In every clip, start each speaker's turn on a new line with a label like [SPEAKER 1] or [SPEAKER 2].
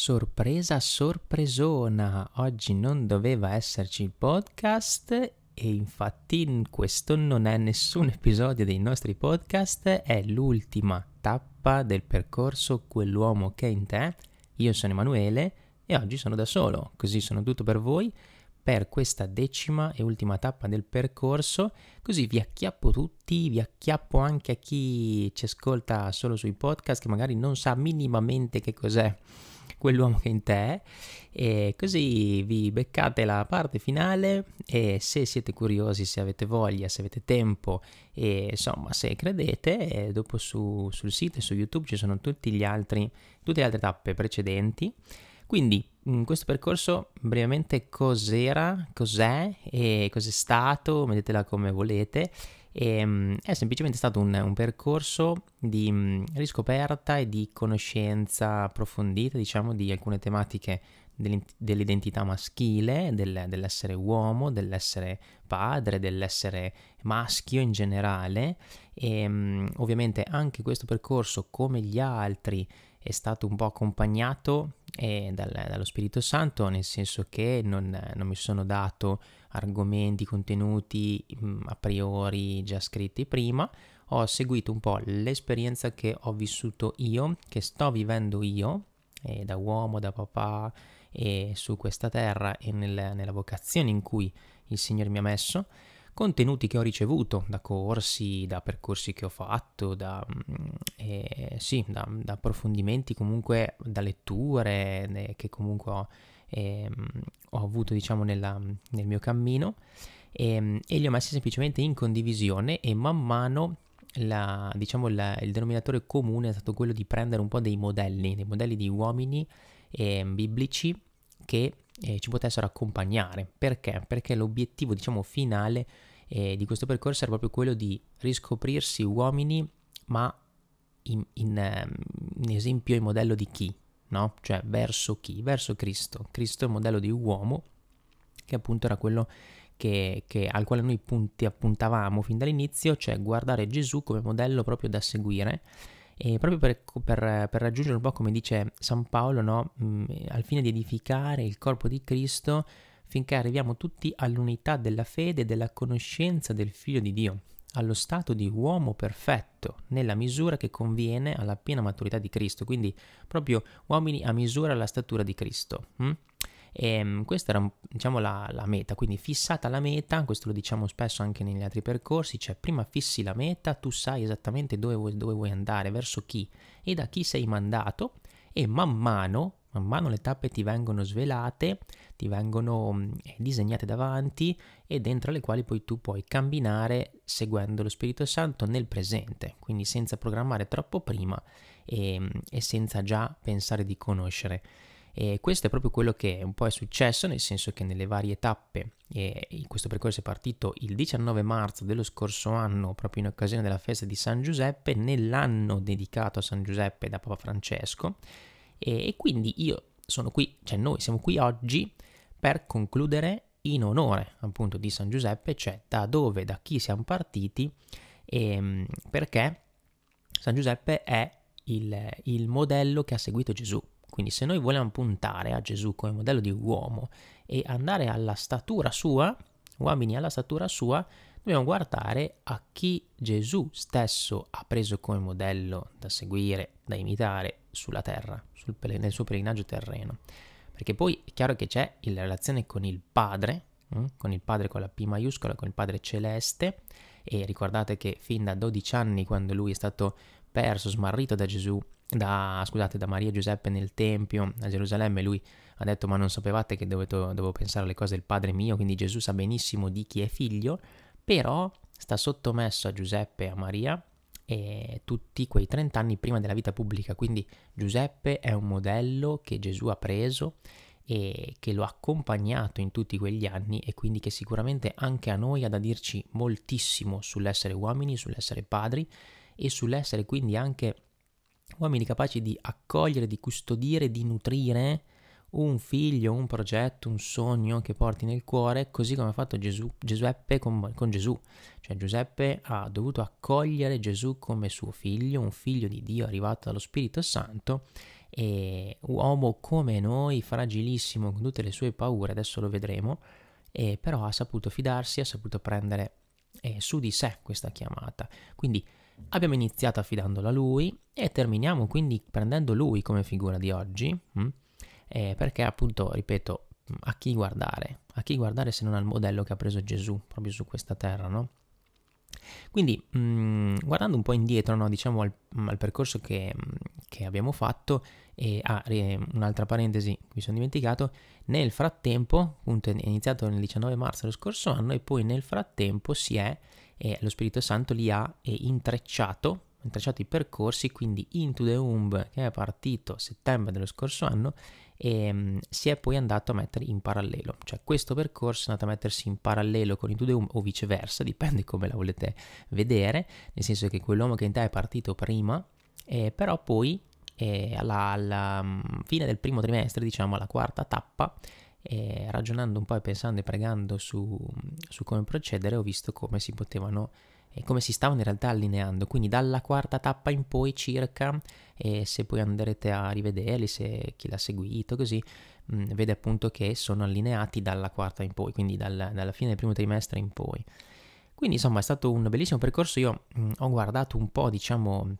[SPEAKER 1] Sorpresa sorpresona, oggi non doveva esserci il podcast e infatti questo non è nessun episodio dei nostri podcast, è l'ultima tappa del percorso Quell'uomo che è in te. Io sono Emanuele e oggi sono da solo, così sono tutto per voi per questa decima e ultima tappa del percorso, così vi acchiappo tutti, vi acchiappo anche a chi ci ascolta solo sui podcast che magari non sa minimamente che cos'è quell'uomo che è in te e così vi beccate la parte finale e se siete curiosi, se avete voglia, se avete tempo e insomma se credete, dopo su, sul sito e su YouTube ci sono tutti gli altri, tutte le altre tappe precedenti. Quindi in mm, questo percorso brevemente cos'era, cos'è e cos'è stato, mettetela come volete e, ehm, è semplicemente stato un, un percorso di mm, riscoperta e di conoscenza approfondita, diciamo, di alcune tematiche dell'identità maschile, del, dell'essere uomo, dell'essere padre, dell'essere maschio in generale e ehm, ovviamente anche questo percorso come gli altri è stato un po' accompagnato eh, dal, dallo Spirito Santo nel senso che non, non mi sono dato argomenti, contenuti mm, a priori già scritti prima, ho seguito un po' l'esperienza che ho vissuto io, che sto vivendo io, eh, da uomo, da papà, e su questa terra e nel, nella vocazione in cui il Signore mi ha messo, contenuti che ho ricevuto da corsi, da percorsi che ho fatto, da, mm, eh, sì, da, da approfondimenti, comunque da letture eh, che comunque ho eh, ho avuto diciamo nella, nel mio cammino e, ehm, e, li ho messi semplicemente in condivisione e man mano la, diciamo la, il denominatore comune è stato quello di prendere un po' dei modelli, dei modelli di uomini eh, biblici che eh, ci potessero accompagnare. Perché? Perché l'obiettivo diciamo finale eh, di questo percorso era proprio quello di riscoprirsi uomini ma in, in, ehm, in esempio e modello di chi? no? Cioè verso chi? Verso Cristo. Cristo è il modello di uomo che appunto era quello che, che, al quale noi punti, appuntavamo fin dall'inizio, cioè guardare Gesù come modello proprio da seguire. E proprio per, ecco, per, per raggiungere un po' come dice San Paolo, no? Mm, al fine di edificare il corpo di Cristo finché arriviamo tutti all'unità della fede e della conoscenza del Figlio di Dio, allo stato di uomo perfetto nella misura che conviene alla piena maturità di Cristo, quindi proprio uomini a misura alla statura di Cristo. Mm? Hm? E questa era diciamo, la, la, meta, quindi fissata la meta, questo lo diciamo spesso anche negli altri percorsi, cioè prima fissi la meta, tu sai esattamente dove vuoi, dove vuoi andare, verso chi e da chi sei mandato e man mano Man mano le tappe ti vengono svelate, ti vengono mm, eh, disegnate davanti e dentro le quali poi tu puoi camminare seguendo lo Spirito Santo nel presente, quindi senza programmare troppo prima e, mm, e senza già pensare di conoscere. E questo è proprio quello che un po' è successo, nel senso che nelle varie tappe, eh, questo percorso è partito il 19 marzo dello scorso anno, proprio in occasione della festa di San Giuseppe, nell'anno dedicato a San Giuseppe da Papa Francesco, e, e quindi io sono qui, cioè noi siamo qui oggi per concludere in onore appunto di San Giuseppe, cioè da dove, da chi siamo partiti, e, ehm, perché San Giuseppe è il, il, modello che ha seguito Gesù. Quindi se noi vogliamo puntare a Gesù come modello di uomo e andare alla statura sua, uomini alla statura sua, dobbiamo guardare a chi Gesù stesso ha preso come modello da seguire, da imitare sulla terra, sul, nel suo pellegrinaggio terreno. Perché poi è chiaro che c'è la relazione con il Padre, mm, con il Padre con la P maiuscola, con il Padre celeste, e ricordate che fin da 12 anni, quando lui è stato perso, smarrito da Gesù, da, scusate, da Maria e Giuseppe nel Tempio a Gerusalemme, lui ha detto ma non sapevate che dovevo, dovevo pensare alle cose del Padre mio, quindi Gesù sa benissimo di chi è figlio, però sta sottomesso a Giuseppe e a Maria e tutti quei 30 anni prima della vita pubblica, quindi Giuseppe è un modello che Gesù ha preso e che lo ha accompagnato in tutti quegli anni e quindi che sicuramente anche a noi ha da dirci moltissimo sull'essere uomini, sull'essere padri e sull'essere quindi anche uomini capaci di accogliere, di custodire, di nutrire un figlio, un progetto, un sogno che porti nel cuore, così come ha fatto Gesù, Giuseppe con, con, Gesù. Cioè Giuseppe ha dovuto accogliere Gesù come suo figlio, un figlio di Dio arrivato dallo Spirito Santo e uomo come noi, fragilissimo con tutte le sue paure, adesso lo vedremo, e però ha saputo fidarsi, ha saputo prendere eh, su di sé questa chiamata. Quindi abbiamo iniziato affidandola a lui e terminiamo quindi prendendo lui come figura di oggi. Hm? eh, perché appunto, ripeto, a chi guardare? A chi guardare se non al modello che ha preso Gesù proprio su questa terra, no? Quindi mh, mm, guardando un po' indietro, no, diciamo al, mm, al percorso che, mm, che, abbiamo fatto, e ah, un'altra parentesi mi sono dimenticato, nel frattempo, appunto è iniziato il 19 marzo dello scorso anno e poi nel frattempo si è, eh, lo Spirito Santo li ha eh, intrecciato, intrecciato i percorsi, quindi Into the Umb che è partito settembre dello scorso anno e um, si è poi andato a mettere in parallelo, cioè questo percorso è andato a mettersi in parallelo con il tuo o viceversa, dipende come la volete vedere, nel senso che quell'uomo che in te è partito prima, eh, però poi eh, alla, alla, mm, fine del primo trimestre, diciamo alla quarta tappa, eh, ragionando un po' e pensando e pregando su, su come procedere, ho visto come si potevano e come si stavano in realtà allineando. Quindi dalla quarta tappa in poi circa, e se poi andrete a rivederli, se chi l'ha seguito così, mh, mm, vede appunto che sono allineati dalla quarta in poi, quindi dal, dalla fine del primo trimestre in poi. Quindi insomma è stato un bellissimo percorso, io mh, mm, ho guardato un po' diciamo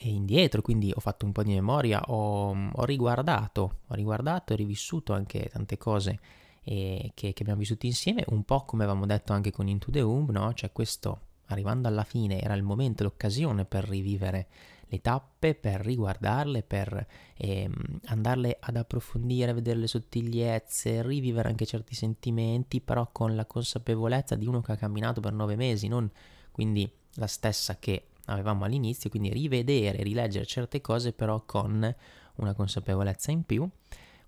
[SPEAKER 1] eh, indietro, quindi ho fatto un po' di memoria, ho, ho riguardato, ho riguardato e rivissuto anche tante cose eh, che, che, abbiamo vissuto insieme, un po' come avevamo detto anche con Into the Womb, no? cioè questo arrivando alla fine era il momento, l'occasione per rivivere le tappe, per riguardarle, per ehm, andarle ad approfondire, vedere le sottigliezze, rivivere anche certi sentimenti, però con la consapevolezza di uno che ha camminato per nove mesi, non quindi la stessa che avevamo all'inizio, quindi rivedere, rileggere certe cose però con una consapevolezza in più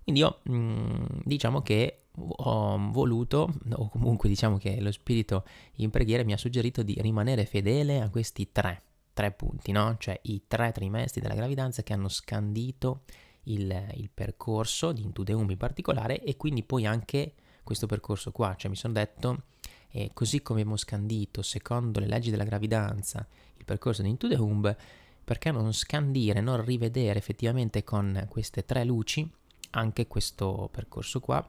[SPEAKER 1] quindi io mh, mm, diciamo che ho voluto, o comunque diciamo che lo spirito in preghiera mi ha suggerito di rimanere fedele a questi tre, tre punti, no? Cioè i tre trimestri della gravidanza che hanno scandito il, il percorso di Intudeum in particolare e quindi poi anche questo percorso qua, cioè mi sono detto eh, così come abbiamo scandito secondo le leggi della gravidanza il percorso di Intudeum, perché non scandire, non rivedere effettivamente con queste tre luci anche questo percorso qua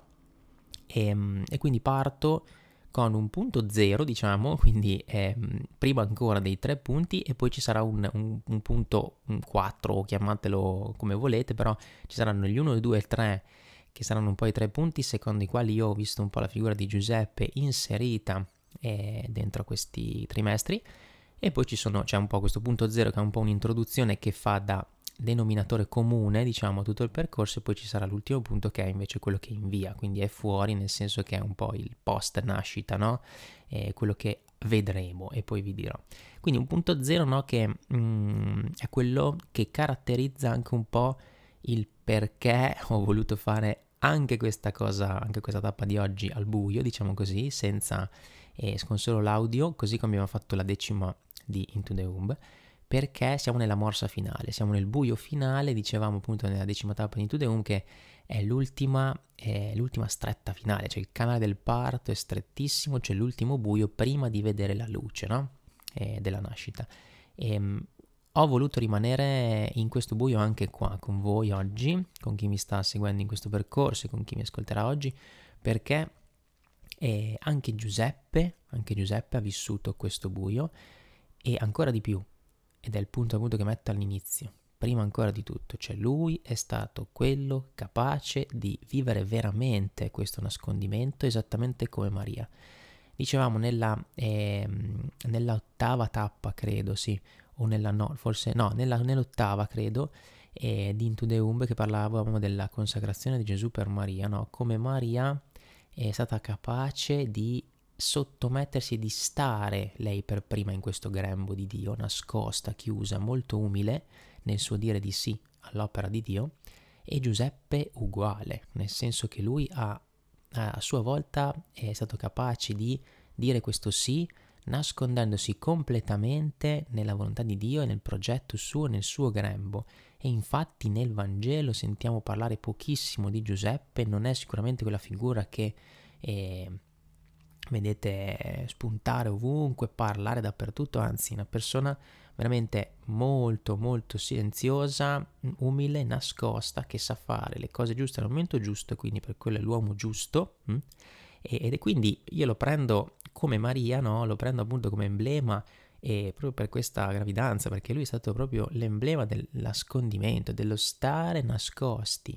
[SPEAKER 1] e, ehm, e quindi parto con un punto zero diciamo quindi eh, prima ancora dei tre punti e poi ci sarà un, un, un punto 4 chiamatelo come volete però ci saranno gli 1 2 e 3 che saranno un po' i tre punti secondo i quali io ho visto un po' la figura di Giuseppe inserita eh, dentro questi trimestri e poi ci sono c'è un po' questo punto zero che è un po' un'introduzione che fa da denominatore comune diciamo a tutto il percorso e poi ci sarà l'ultimo punto che è invece quello che invia quindi è fuori nel senso che è un po' il post nascita no è quello che vedremo e poi vi dirò quindi un punto zero no che mm, è quello che caratterizza anche un po' il perché ho voluto fare anche questa cosa anche questa tappa di oggi al buio diciamo così senza eh, con solo l'audio così come abbiamo fatto la decima di Into the Womb perché siamo nella morsa finale, siamo nel buio finale, dicevamo appunto nella decima tappa di Tudeum che è l'ultima, è l'ultima stretta finale, cioè il canale del parto è strettissimo, c'è cioè l'ultimo buio prima di vedere la luce no? eh, della nascita. E, ehm, ho voluto rimanere in questo buio anche qua con voi oggi, con chi mi sta seguendo in questo percorso e con chi mi ascolterà oggi, perché eh, anche, Giuseppe, anche Giuseppe ha vissuto questo buio e ancora di più ed è il punto appunto che metto all'inizio. Prima ancora di tutto, cioè lui è stato quello capace di vivere veramente questo nascondimento esattamente come Maria. Dicevamo nella, eh, nell'ottava tappa, credo, sì, o nella no, forse no, nella, nell'ottava credo, eh, di Into the Umbe che parlavamo della consacrazione di Gesù per Maria, no? Come Maria è stata capace di sottomettersi e di stare lei per prima in questo grembo di Dio, nascosta, chiusa, molto umile nel suo dire di sì all'opera di Dio, e Giuseppe uguale, nel senso che lui ha, a sua volta è stato capace di dire questo sì, nascondendosi completamente nella volontà di Dio e nel progetto suo, nel suo grembo. E infatti nel Vangelo sentiamo parlare pochissimo di Giuseppe, non è sicuramente quella figura che... Eh, vedete spuntare ovunque, parlare dappertutto, anzi una persona veramente molto molto silenziosa, umile, nascosta, che sa fare le cose giuste al momento giusto, quindi per quello è l'uomo giusto. Mm? Ed è quindi io lo prendo come Maria, no? lo prendo appunto come emblema e proprio per questa gravidanza, perché lui è stato proprio l'emblema del nascondimento, dello stare nascosti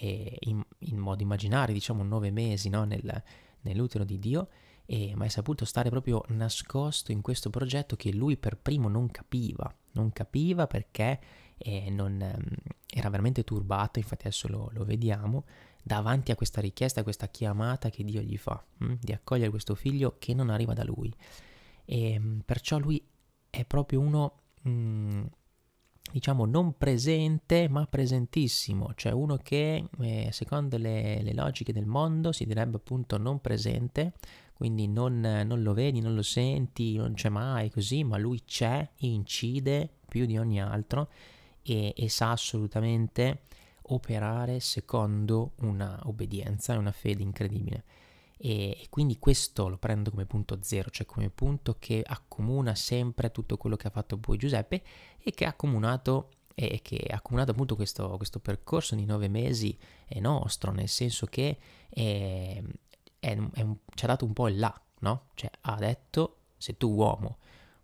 [SPEAKER 1] in, in, modo immaginario, diciamo nove mesi no? Nel, nell'utero di Dio e, ma è saputo stare proprio nascosto in questo progetto che lui per primo non capiva, non capiva perché eh, non, ehm, era veramente turbato, infatti adesso lo, lo, vediamo, davanti a questa richiesta, a questa chiamata che Dio gli fa, mh, mm, di accogliere questo figlio che non arriva da lui. E, ehm, perciò lui è proprio uno... Mh, mm, diciamo non presente ma presentissimo, cioè uno che eh, secondo le, le, logiche del mondo si direbbe appunto non presente, quindi non, non lo vedi, non lo senti, non c'è mai così, ma lui c'è, incide più di ogni altro e, e sa assolutamente operare secondo una obbedienza e una fede incredibile. E, e, quindi questo lo prendo come punto zero, cioè come punto che accomuna sempre tutto quello che ha fatto poi Giuseppe e che ha accomunato, eh, che ha accomunato appunto questo, questo, percorso di nove mesi è nostro, nel senso che eh, è, è un, ci ha dato un po' il là, no? Cioè ha detto, se tu uomo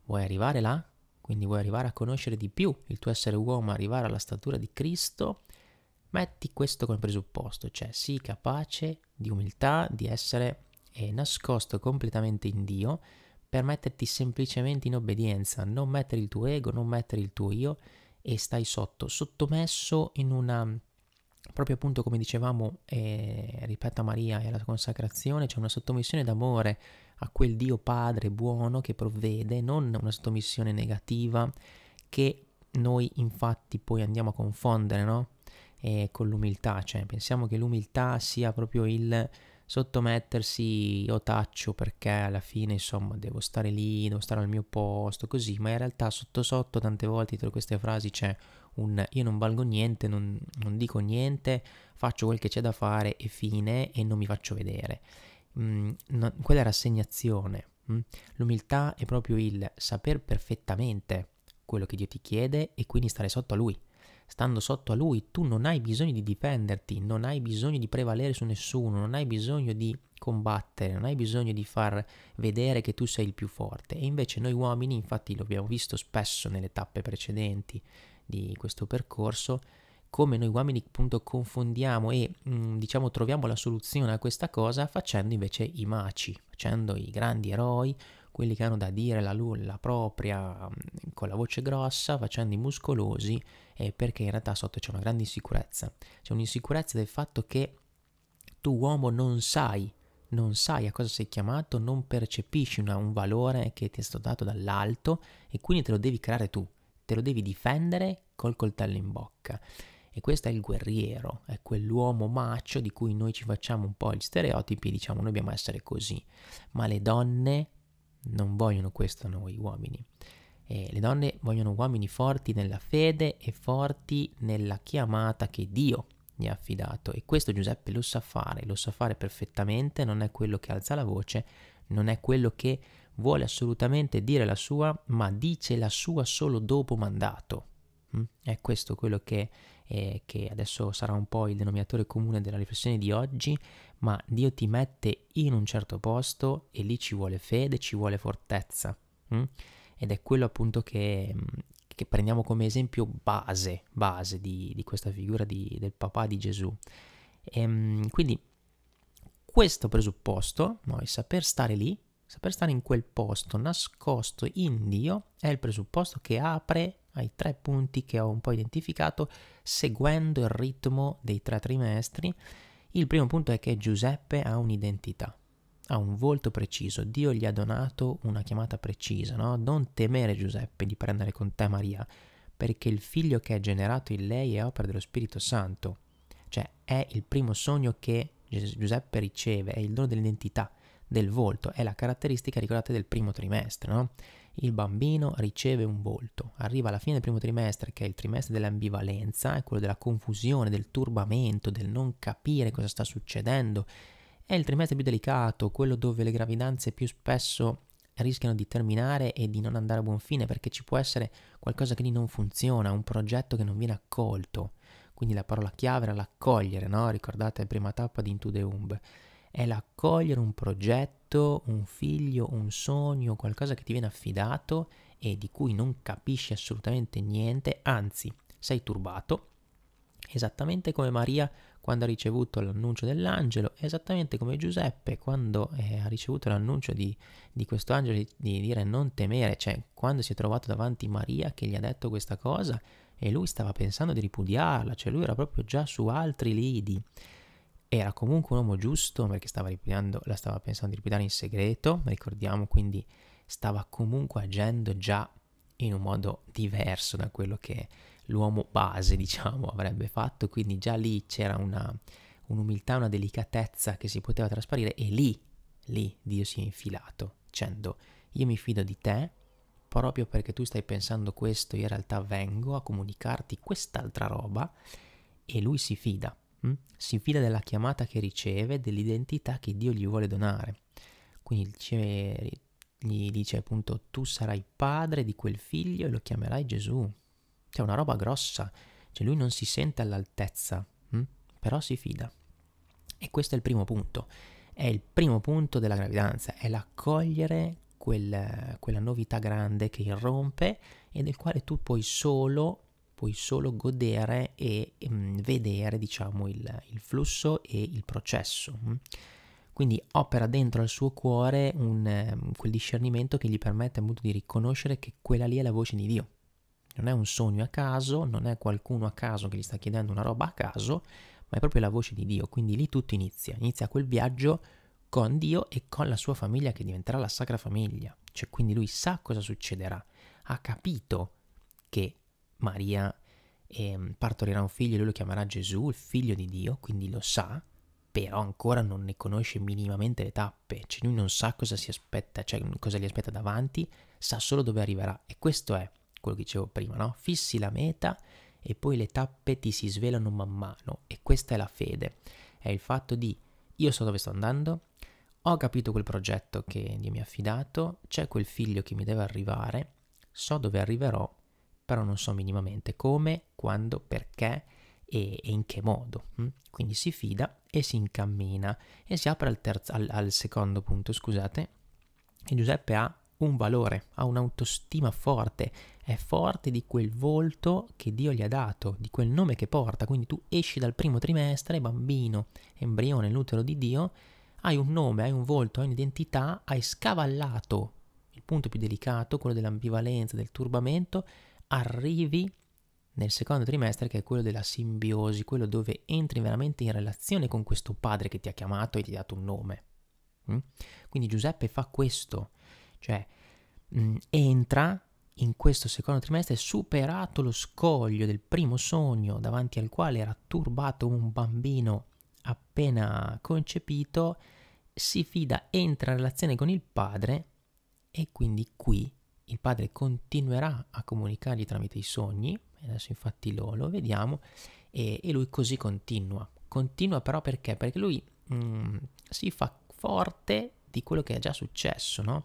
[SPEAKER 1] vuoi arrivare là, quindi vuoi arrivare a conoscere di più il tuo essere uomo, arrivare alla statura di Cristo, metti questo come presupposto, cioè sii capace di umiltà, di essere eh, nascosto completamente in Dio, per metterti semplicemente in obbedienza, non mettere il tuo ego, non mettere il tuo io e stai sotto, sottomesso in una proprio appunto come dicevamo eh, ripeto a Maria e alla consacrazione c'è una sottomissione d'amore a quel Dio Padre buono che provvede, non una sottomissione negativa che noi infatti poi andiamo a confondere no? eh, con l'umiltà, cioè pensiamo che l'umiltà sia proprio il sottomettersi io taccio perché alla fine insomma devo stare lì, devo stare al mio posto, così, ma in realtà sotto sotto tante volte tra queste frasi c'è un io non valgo niente, non, non dico niente, faccio quel che c'è da fare e fine e non mi faccio vedere. Mm, no, quella è rassegnazione. Mm? L'umiltà è proprio il saper perfettamente quello che Dio ti chiede e quindi stare sotto a Lui. Stando sotto a Lui tu non hai bisogno di difenderti, non hai bisogno di prevalere su nessuno, non hai bisogno di combattere, non hai bisogno di far vedere che tu sei il più forte. E invece noi uomini, infatti lo abbiamo visto spesso nelle tappe precedenti, di questo percorso, come noi uomini appunto confondiamo e mm, diciamo troviamo la soluzione a questa cosa facendo invece i maci, facendo i grandi eroi, quelli che hanno da dire la, la propria mm, con la voce grossa, facendo i muscolosi, eh, perché in realtà sotto c'è una grande insicurezza, c'è un'insicurezza del fatto che tu uomo non sai, non sai a cosa sei chiamato, non percepisci una, un valore che ti è stato dato dall'alto e quindi te lo devi creare tu te lo devi difendere col coltello in bocca. E questo è il guerriero, è quell'uomo macio di cui noi ci facciamo un po' gli stereotipi e diciamo noi dobbiamo essere così. Ma le donne non vogliono questo noi uomini. E le donne vogliono uomini forti nella fede e forti nella chiamata che Dio gli ha affidato. E questo Giuseppe lo sa fare, lo sa fare perfettamente, non è quello che alza la voce, non è quello che vuole assolutamente dire la sua, ma dice la sua solo dopo mandato. Mm? È questo quello che, eh, che adesso sarà un po' il denominatore comune della riflessione di oggi, ma Dio ti mette in un certo posto e lì ci vuole fede, ci vuole fortezza. Mm? Ed è quello appunto che, mm, che, prendiamo come esempio base, base di, di questa figura di, del papà di Gesù. E, ehm, quindi questo presupposto, il saper stare lì, Saper stare in quel posto nascosto in Dio è il presupposto che apre ai tre punti che ho un po' identificato seguendo il ritmo dei tre trimestri. Il primo punto è che Giuseppe ha un'identità, ha un volto preciso, Dio gli ha donato una chiamata precisa, no? Non temere Giuseppe di prendere con te Maria, perché il figlio che è generato in lei è opera dello Spirito Santo. Cioè è il primo sogno che Giuseppe riceve, è il dono dell'identità del volto, è la caratteristica, ricordate, del primo trimestre, no? Il bambino riceve un volto, arriva alla fine del primo trimestre, che è il trimestre dell'ambivalenza, è quello della confusione, del turbamento, del non capire cosa sta succedendo. È il trimestre più delicato, quello dove le gravidanze più spesso rischiano di terminare e di non andare a buon fine perché ci può essere qualcosa che lì non funziona, un progetto che non viene accolto. Quindi la parola chiave era l'accogliere, no? Ricordate prima tappa di Into the Umb è l'accogliere un progetto, un figlio, un sogno, qualcosa che ti viene affidato e di cui non capisci assolutamente niente, anzi sei turbato, esattamente come Maria quando ha ricevuto l'annuncio dell'angelo, esattamente come Giuseppe quando eh, ha ricevuto l'annuncio di, di questo angelo di, di dire non temere, cioè quando si è trovato davanti Maria che gli ha detto questa cosa e lui stava pensando di ripudiarla, cioè lui era proprio già su altri lidi. Era comunque un uomo giusto perché stava la stava pensando di ripudiare in segreto, ricordiamo quindi stava comunque agendo già in un modo diverso da quello che l'uomo base, diciamo, avrebbe fatto, quindi già lì c'era una, un'umiltà, una delicatezza che si poteva trasparire e lì, lì Dio si è infilato dicendo io mi fido di te proprio perché tu stai pensando questo, io in realtà vengo a comunicarti quest'altra roba e lui si fida Mm? si fida della chiamata che riceve, dell'identità che Dio gli vuole donare. Quindi gli dice appunto tu sarai padre di quel figlio e lo chiamerai Gesù. Cioè una roba grossa, cioè lui non si sente all'altezza, mm? però si fida. E questo è il primo punto, è il primo punto della gravidanza, è l'accogliere quel, quella novità grande che irrompe e del quale tu puoi solo puoi solo godere e mh, mm, vedere diciamo il, il, flusso e il processo. Mm. Quindi opera dentro al suo cuore un, mm, quel discernimento che gli permette appunto di riconoscere che quella lì è la voce di Dio. Non è un sogno a caso, non è qualcuno a caso che gli sta chiedendo una roba a caso, ma è proprio la voce di Dio. Quindi lì tutto inizia, inizia quel viaggio con Dio e con la sua famiglia che diventerà la sacra famiglia. Cioè quindi lui sa cosa succederà, ha capito che Maria eh, partorirà un figlio, e lui lo chiamerà Gesù, il figlio di Dio, quindi lo sa, però ancora non ne conosce minimamente le tappe, cioè lui non sa cosa si aspetta, cioè cosa gli aspetta davanti, sa solo dove arriverà e questo è quello che dicevo prima, no? Fissi la meta e poi le tappe ti si svelano man mano e questa è la fede, è il fatto di io so dove sto andando, ho capito quel progetto che Dio mi ha affidato, c'è quel figlio che mi deve arrivare, so dove arriverò però non so minimamente come, quando, perché e, e in che modo. Mm? Quindi si fida e si incammina e si apre al, terzo, al, al secondo punto, scusate, e Giuseppe ha un valore, ha un'autostima forte, è forte di quel volto che Dio gli ha dato, di quel nome che porta. Quindi tu esci dal primo trimestre, bambino, embrione, l'utero di Dio, hai un nome, hai un volto, hai un'identità, hai scavallato il punto più delicato, quello dell'ambivalenza, del turbamento, arrivi nel secondo trimestre che è quello della simbiosi, quello dove entri veramente in relazione con questo padre che ti ha chiamato e ti ha dato un nome. Mm? Quindi Giuseppe fa questo, cioè mm, entra in questo secondo trimestre superato lo scoglio del primo sogno davanti al quale era turbato un bambino appena concepito, si fida, entra in relazione con il padre e quindi qui il padre continuerà a comunicargli tramite i sogni, adesso infatti lo, lo vediamo, e, e, lui così continua. Continua però perché? Perché lui mh, mm, si fa forte di quello che è già successo, no?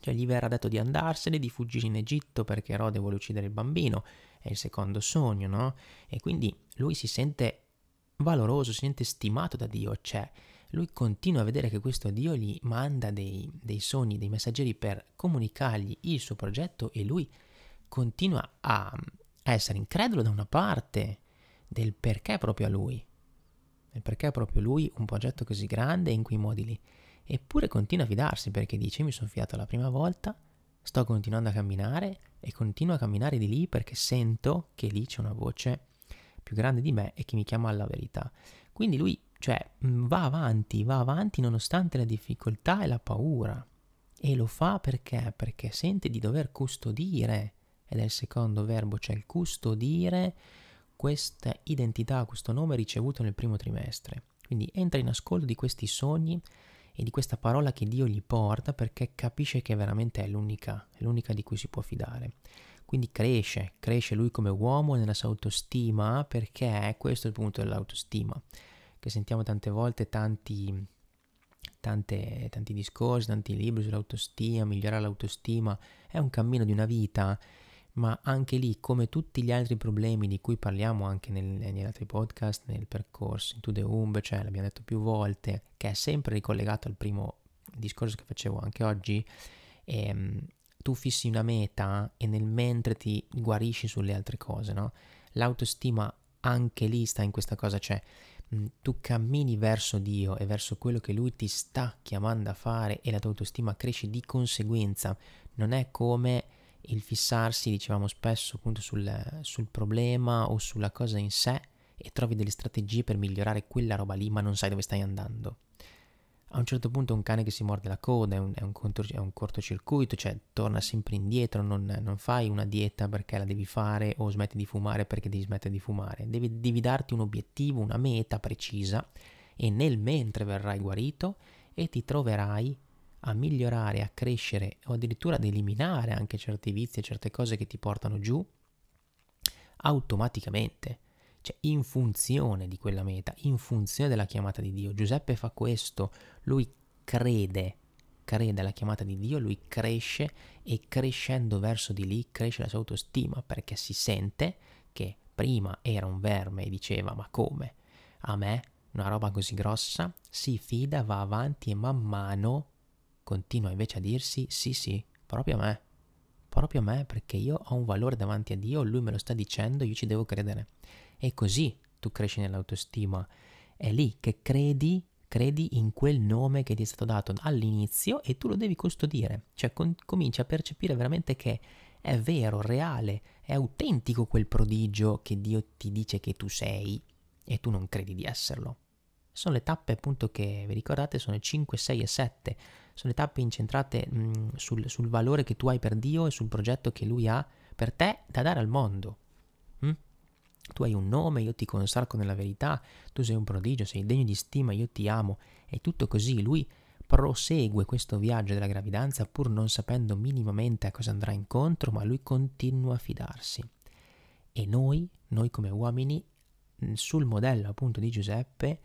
[SPEAKER 1] Cioè gli verrà detto di andarsene, di fuggire in Egitto perché Erode vuole uccidere il bambino, è il secondo sogno, no? E quindi lui si sente valoroso, si sente stimato da Dio, cioè lui continua a vedere che questo Dio gli manda dei, dei sogni, dei messaggeri per comunicargli il suo progetto e lui continua a, essere incredulo da una parte del perché proprio a lui, del perché proprio lui un progetto così grande in quei modi lì, eppure continua a fidarsi perché dice mi sono fidato la prima volta, sto continuando a camminare e continuo a camminare di lì perché sento che lì c'è una voce più grande di me e che mi chiama alla verità. Quindi lui cioè mm, va avanti, va avanti nonostante la difficoltà e la paura. E lo fa perché? Perché sente di dover custodire, ed è il secondo verbo, cioè il custodire questa identità, questo nome ricevuto nel primo trimestre. Quindi entra in ascolto di questi sogni e di questa parola che Dio gli porta perché capisce che veramente è l'unica, è l'unica di cui si può fidare. Quindi cresce, cresce lui come uomo nella sua autostima perché questo è il punto dell'autostima che sentiamo tante volte, tanti, tante, tanti discorsi, tanti libri sull'autostima, migliorare l'autostima, è un cammino di una vita, ma anche lì, come tutti gli altri problemi di cui parliamo anche nel, negli altri podcast, nel percorso, in To The Umb, cioè l'abbiamo detto più volte, che è sempre ricollegato al primo discorso che facevo anche oggi, ehm, tu fissi una meta e nel mentre ti guarisci sulle altre cose, no? L'autostima anche lì sta in questa cosa, cioè Mm, tu cammini verso Dio e verso quello che Lui ti sta chiamando a fare e la tua autostima cresce di conseguenza. Non è come il fissarsi, dicevamo spesso, appunto sul, sul problema o sulla cosa in sé e trovi delle strategie per migliorare quella roba lì, ma non sai dove stai andando a un certo punto è un cane che si morde la coda è un, è un, contro, è un cortocircuito, cioè torna sempre indietro, non, non, fai una dieta perché la devi fare o smetti di fumare perché devi smettere di fumare, devi, devi darti un obiettivo, una meta precisa e nel mentre verrai guarito e ti troverai a migliorare, a crescere o addirittura ad eliminare anche certi vizi e certe cose che ti portano giù automaticamente cioè in funzione di quella meta, in funzione della chiamata di Dio. Giuseppe fa questo, lui crede, crede alla chiamata di Dio, lui cresce e crescendo verso di lì cresce la sua autostima perché si sente che prima era un verme e diceva ma come? A me una roba così grossa? Si fida, va avanti e man mano continua invece a dirsi sì sì, proprio a me, proprio a me perché io ho un valore davanti a Dio, lui me lo sta dicendo, io ci devo credere. E così tu cresci nell'autostima. È lì che credi, credi in quel nome che ti è stato dato all'inizio e tu lo devi custodire. Cioè con, cominci a percepire veramente che è vero, reale, è autentico quel prodigio che Dio ti dice che tu sei e tu non credi di esserlo. Sono le tappe appunto che vi ricordate sono 5, 6 e 7, sono le tappe incentrate mh, mm, sul, sul valore che tu hai per Dio e sul progetto che Lui ha per te da dare al mondo. Tu hai un nome, io ti consacro nella verità, tu sei un prodigio, sei degno di stima, io ti amo. E tutto così lui prosegue questo viaggio della gravidanza pur non sapendo minimamente a cosa andrà incontro, ma lui continua a fidarsi. E noi, noi come uomini, mm, sul modello appunto di Giuseppe,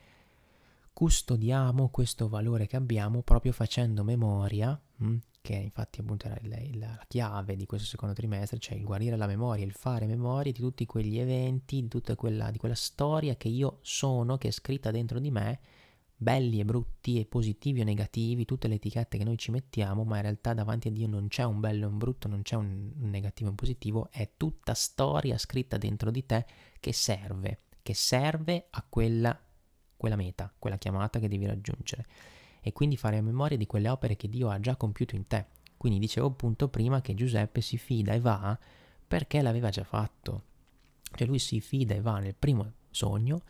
[SPEAKER 1] custodiamo questo valore che abbiamo proprio facendo memoria mm, che infatti appunto era il, la chiave di questo secondo trimestre, cioè il guarire la memoria, il fare memoria di tutti quegli eventi, di tutta quella, di quella storia che io sono, che è scritta dentro di me, belli e brutti e positivi o negativi, tutte le etichette che noi ci mettiamo, ma in realtà davanti a Dio non c'è un bello e un brutto, non c'è un, un negativo e un positivo, è tutta storia scritta dentro di te che serve, che serve a quella, quella meta, quella chiamata che devi raggiungere e quindi fare a memoria di quelle opere che Dio ha già compiuto in te. Quindi dicevo appunto prima che Giuseppe si fida e va perché l'aveva già fatto. Cioè lui si fida e va nel primo sogno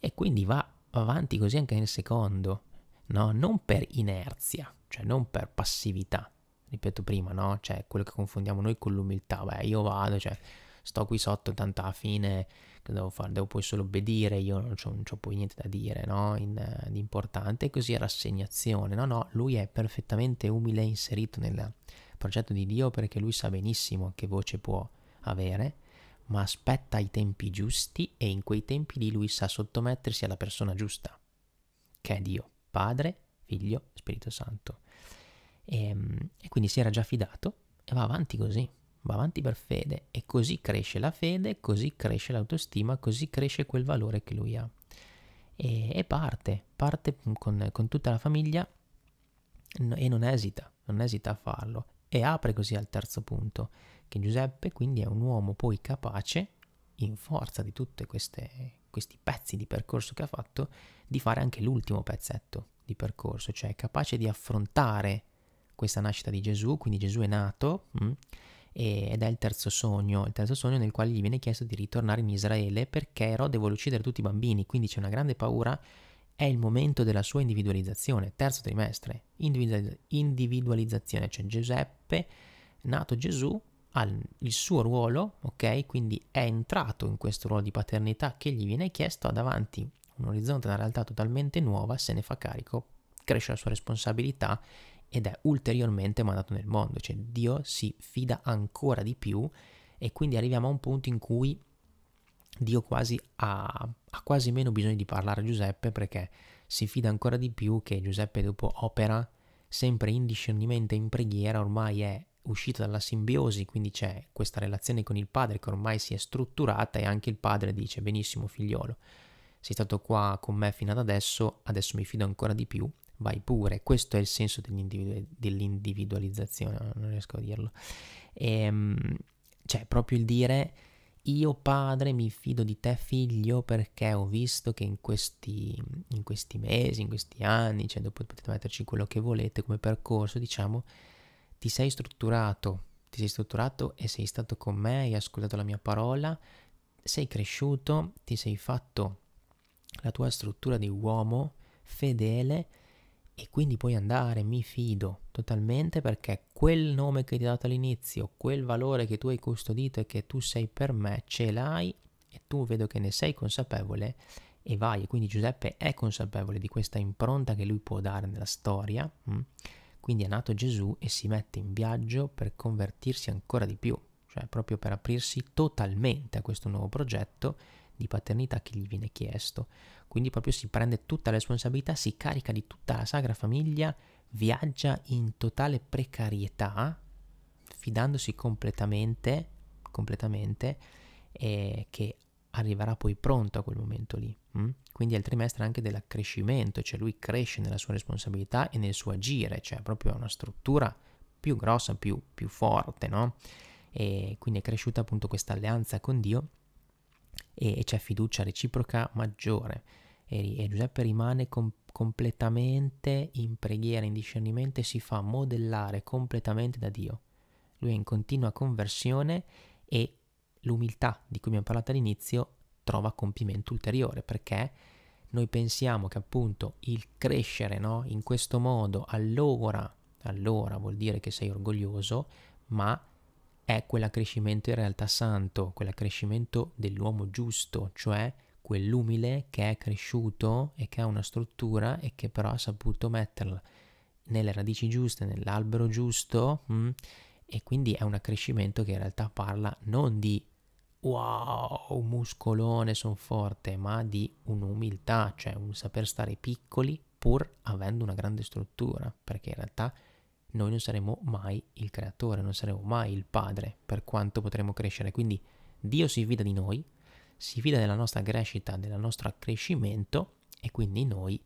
[SPEAKER 1] e quindi va avanti così anche nel secondo, no? Non per inerzia, cioè non per passività. Ripeto prima, no? Cioè quello che confondiamo noi con l'umiltà, beh io vado, cioè sto qui sotto, tanto alla fine che devo fare? Devo poi solo obbedire, io non ho poi niente da dire, no? In, eh, di importante, e così è rassegnazione, no, no, lui è perfettamente umile e inserito nel progetto di Dio perché lui sa benissimo che voce può avere, ma aspetta i tempi giusti e in quei tempi lì lui sa sottomettersi alla persona giusta, che è Dio, Padre, Figlio, Spirito Santo. E, ehm, e quindi si era già fidato e va avanti così va avanti per fede e così cresce la fede, così cresce l'autostima, così cresce quel valore che lui ha. E, e parte, parte con, con, tutta la famiglia e non esita, non esita a farlo. E apre così al terzo punto, che Giuseppe quindi è un uomo poi capace, in forza di tutti questi pezzi di percorso che ha fatto, di fare anche l'ultimo pezzetto di percorso, cioè capace di affrontare questa nascita di Gesù, quindi Gesù è nato, mh, mm, ed è il terzo sogno, il terzo sogno nel quale gli viene chiesto di ritornare in Israele perché Erode vuole uccidere tutti i bambini, quindi c'è una grande paura, è il momento della sua individualizzazione, terzo trimestre, individualizzazione, cioè Giuseppe, nato Gesù, ha il suo ruolo, ok? Quindi è entrato in questo ruolo di paternità che gli viene chiesto, ha davanti un orizzonte, una realtà totalmente nuova, se ne fa carico, cresce la sua responsabilità ed è ulteriormente mandato nel mondo, cioè Dio si fida ancora di più e quindi arriviamo a un punto in cui Dio quasi ha, ha quasi meno bisogno di parlare a Giuseppe perché si fida ancora di più che Giuseppe dopo opera sempre in discernimento e in preghiera, ormai è uscito dalla simbiosi, quindi c'è questa relazione con il padre che ormai si è strutturata e anche il padre dice benissimo figliolo, sei stato qua con me fino ad adesso, adesso mi fido ancora di più vai pure. Questo è il senso dell'individualizzazione, non riesco a dirlo. E, ehm, cioè, proprio il dire io padre mi fido di te figlio perché ho visto che in questi, in questi mesi, in questi anni, cioè dopo potete metterci quello che volete come percorso, diciamo, ti sei strutturato, ti sei strutturato e sei stato con me, hai ascoltato la mia parola, sei cresciuto, ti sei fatto la tua struttura di uomo fedele e quindi puoi andare, mi fido totalmente perché quel nome che ti ho dato all'inizio, quel valore che tu hai custodito e che tu sei per me, ce l'hai e tu vedo che ne sei consapevole e vai. E quindi Giuseppe è consapevole di questa impronta che lui può dare nella storia. Mm? Quindi è nato Gesù e si mette in viaggio per convertirsi ancora di più, cioè proprio per aprirsi totalmente a questo nuovo progetto di paternità che gli viene chiesto quindi proprio si prende tutta la responsabilità, si carica di tutta la sagra famiglia, viaggia in totale precarietà, fidandosi completamente, completamente, eh, che arriverà poi pronto a quel momento lì. Mh? Mm? Quindi è il trimestre anche dell'accrescimento, cioè lui cresce nella sua responsabilità e nel suo agire, cioè proprio ha una struttura più grossa, più, più forte, no? E quindi è cresciuta appunto questa alleanza con Dio e, c'è fiducia reciproca maggiore. E, e Giuseppe rimane com- completamente in preghiera, in discernimento e si fa modellare completamente da Dio. Lui è in continua conversione e l'umiltà di cui abbiamo parlato all'inizio trova compimento ulteriore perché noi pensiamo che appunto il crescere no, in questo modo allora, allora vuol dire che sei orgoglioso, ma è quell'accrescimento in realtà santo, quell'accrescimento dell'uomo giusto, cioè quell'umile che è cresciuto e che ha una struttura e che però ha saputo metterla nelle radici giuste, nell'albero giusto mh? Mm, e quindi è un accrescimento che in realtà parla non di wow, muscolone, sono forte, ma di un'umiltà, cioè un saper stare piccoli pur avendo una grande struttura, perché in realtà noi non saremo mai il creatore, non saremo mai il padre per quanto potremo crescere. Quindi Dio si fida di noi, si fida della nostra crescita, del nostro accrescimento e quindi noi